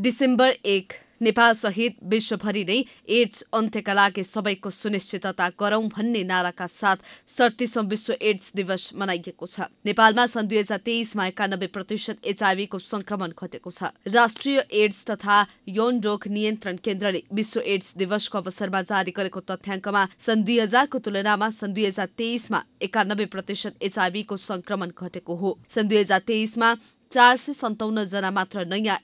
December एक नेपाल सहित विश्वभरि नै एड्स अन्त्यका लागि सबैको सुनिश्चितता गरौं भन्ने नाराका साथ सडतिसौं विश्व एड्स दिवस मनाइएको छ नेपालमा सन् दुई हजार तेइसमा एकानब्बे प्रतिशत एचआईभीको संक्रमण घटेको छ राष्ट्रिय एड्स तथा यौन रोग नियन्त्रण केन्द्रले विश्व एड्स दिवसको अवसरमा जारी गरेको तथ्याङ्कमा सन् दुई हजारको तुलनामा सन् दुई हजार तेइसमा एकानब्बे प्रतिशत एचआईभीको संक्रमण घटेको हो सन् दुई हजार तेइसमा चार सय सन्ताउन्न जना मात्र नयाँ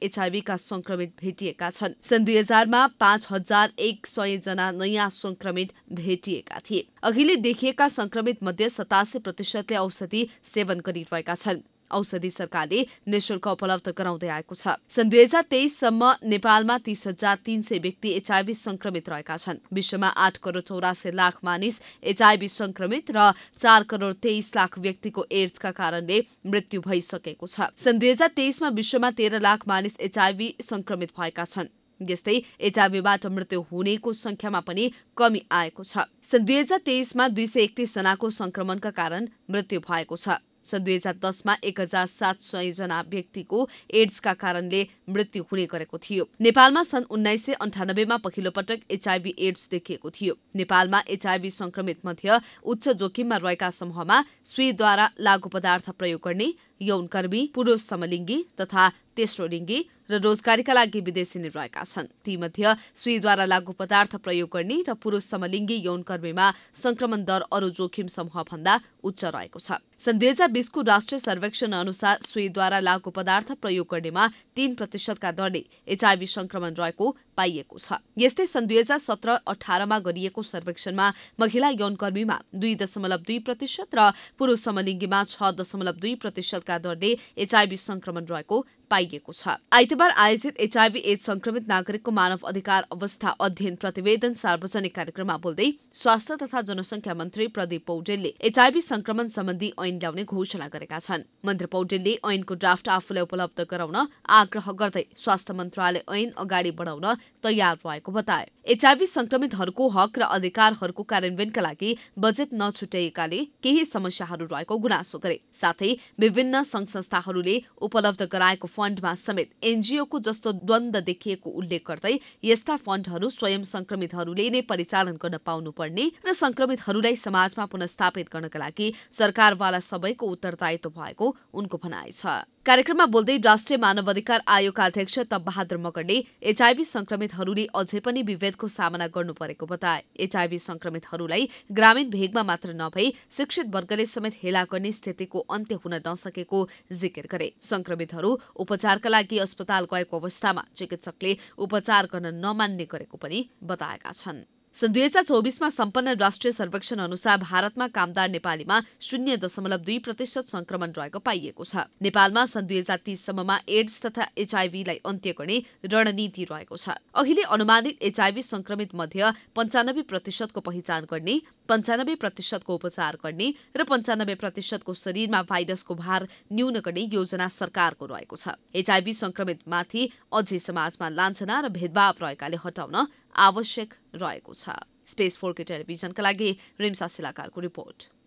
का संक्रमित भेटिएका छन् सन् दुई हजारमा पाँच हजार एक सय जना नयाँ संक्रमित भेटिएका थिए अहिले देखिएका संक्रमित मध्ये सतासी प्रतिशतले औषधि सेवन गरिरहेका छन् औषधि सरकारले निशुल्क उपलब्ध गराउँदै आएको छ सन् दुई हजार तेइससम्म नेपालमा तीस हजार तीन सय व्यक्ति एचआईभी संक्रमित रहेका छन् विश्वमा आठ करोड चौरासी लाख मानिस एचआईभी संक्रमित र चार करोड तेइस लाख व्यक्तिको एड्सका कारणले मृत्यु भइसकेको छ सन् दुई हजार तेइसमा विश्वमा तेह्र लाख मानिस एचआईभी संक्रमित भएका छन् यस्तै एचआइबीबाट मृत्यु हुनेको संख्यामा पनि कमी आएको छ सन् दुई हजार तेइसमा दुई सय एकतिस जनाको संक्रमणका कारण मृत्यु भएको छ सन् दुई हजार दसमा एक हजार सात सयजना व्यक्तिको एड्सका कारणले मृत्यु हुने गरेको थियो नेपालमा सन् उन्नाइस सय अन्ठानब्बेमा पहिलो पटक एचआइभी एड्स देखिएको थियो नेपालमा एचआइभी संक्रमित मध्य उच्च जोखिममा रहेका समूहमा सुईद्वारा लागू पदार्थ प्रयोग गर्ने यौनकर्मी पुरुष समलिङ्गी तथा तेस्रो लिङ्गी र रोजगारीका लागि विदेशी नै रहेका छन् तीमध्ये सुईद्वारा लागू पदार्थ प्रयोग गर्ने र पुरुष समलिङ्गी यौनकर्मीमा संक्रमण दर अरू जोखिम समूह भन्दा उच्च रहेको छ सन् दुई हजार बिसको राष्ट्रिय सर्वेक्षण अनुसार सुईद्वारा लागू पदार्थ प्रयोग गर्नेमा तीन प्रतिशतका दरले एचआईभी संक्रमण रहेको पाइएको छ यस्तै सन् दुई हजार सत्र अठारमा गरिएको सर्वेक्षणमा महिला यौनकर्मीमा दुई दशमलव दुई प्रतिशत र पुरुष समलिङ्गीमा छ दशमलव दुई प्रतिशतका दरले एचआईभी संक्रमण रहेको पाइएको छ आइतबार आयोजित एचआईभी एड्स संक्रमित नागरिकको मानव अधिकार अवस्था अध्ययन प्रतिवेदन सार्वजनिक कार्यक्रममा बोल्दै स्वास्थ्य तथा जनसङ्ख्या मन्त्री प्रदीप पौडेलले एचआईभी संक्रमण सम्बन्धी ऐन ल्याउने घोषणा गरेका छन् मन्त्री पौडेलले ऐनको ड्राफ्ट आफूलाई उपलब्ध गराउन आग्रह गर्दै स्वास्थ्य मन्त्रालय ऐन अगाडि बढाउन तयार रहेको बताए एचआईभी संक्रमितहरूको हक र अधिकारहरूको कार्यान्वयनका लागि बजेट नछुट्याइएकाले केही समस्याहरू रहेको गुनासो गरे साथै विभिन्न संघ संस्थाहरूले उपलब्ध गराएको फण्डमा समेत एनजिओको जस्तो द्वन्द देखिएको उल्लेख गर्दै यस्ता फण्डहरू स्वयं संक्रमितहरूले नै परिचालन गर्न पाउनुपर्ने र संक्रमितहरूलाई समाजमा पुनस्थापित गर्नका लागि सरकारवाला सबैको उत्तरदायित्व भएको उनको भनाइ छ कार्यक्रममा बोल्दै राष्ट्रिय मानवाधिकार आयोगका अध्यक्ष तप बहादुर मगरले एचआईभी संक्रमितहरूले अझै पनि विभेदको सामना गर्नु परेको बताए एचआईभी संक्रमितहरूलाई ग्रामीण भेगमा मात्र नभई शिक्षित वर्गले समेत हेला गर्ने स्थितिको अन्त्य हुन नसकेको जिकिर गरे संक्रमितहरू उपचारका लागि अस्पताल गएको अवस्थामा चिकित्सकले उपचार गर्न नमान्ने गरेको पनि बताएका छन् सन् दुई हजार चौबिसमा सम्पन्न राष्ट्रिय सर्वेक्षण अनुसार भारतमा कामदार नेपालीमा शून्य दशमलव दुई प्रतिशत संक्रमण रहेको पाइएको छ नेपालमा सन् दुई हजार तीससम्ममा एड्स तथा एचआईभीलाई अन्त्य गर्ने रणनीति रहेको छ अहिले अनुमानित एचआईभी संक्रमित मध्य पञ्चानब्बे प्रतिशतको पहिचान गर्ने पन्चानब्बे प्रतिशतको उपचार गर्ने र पन्चानब्बे प्रतिशतको शरीरमा भाइरसको भार न्यून गर्ने योजना सरकारको रहेको छ एचआईभी संक्रमितमाथि अझै समाजमा लान्छना र भेदभाव रहेकाले हटाउन आवश्यक रहेको छ स्पेस फोरको टेलिभिजनका लागि रिम्सा सिलाकारको रिपोर्ट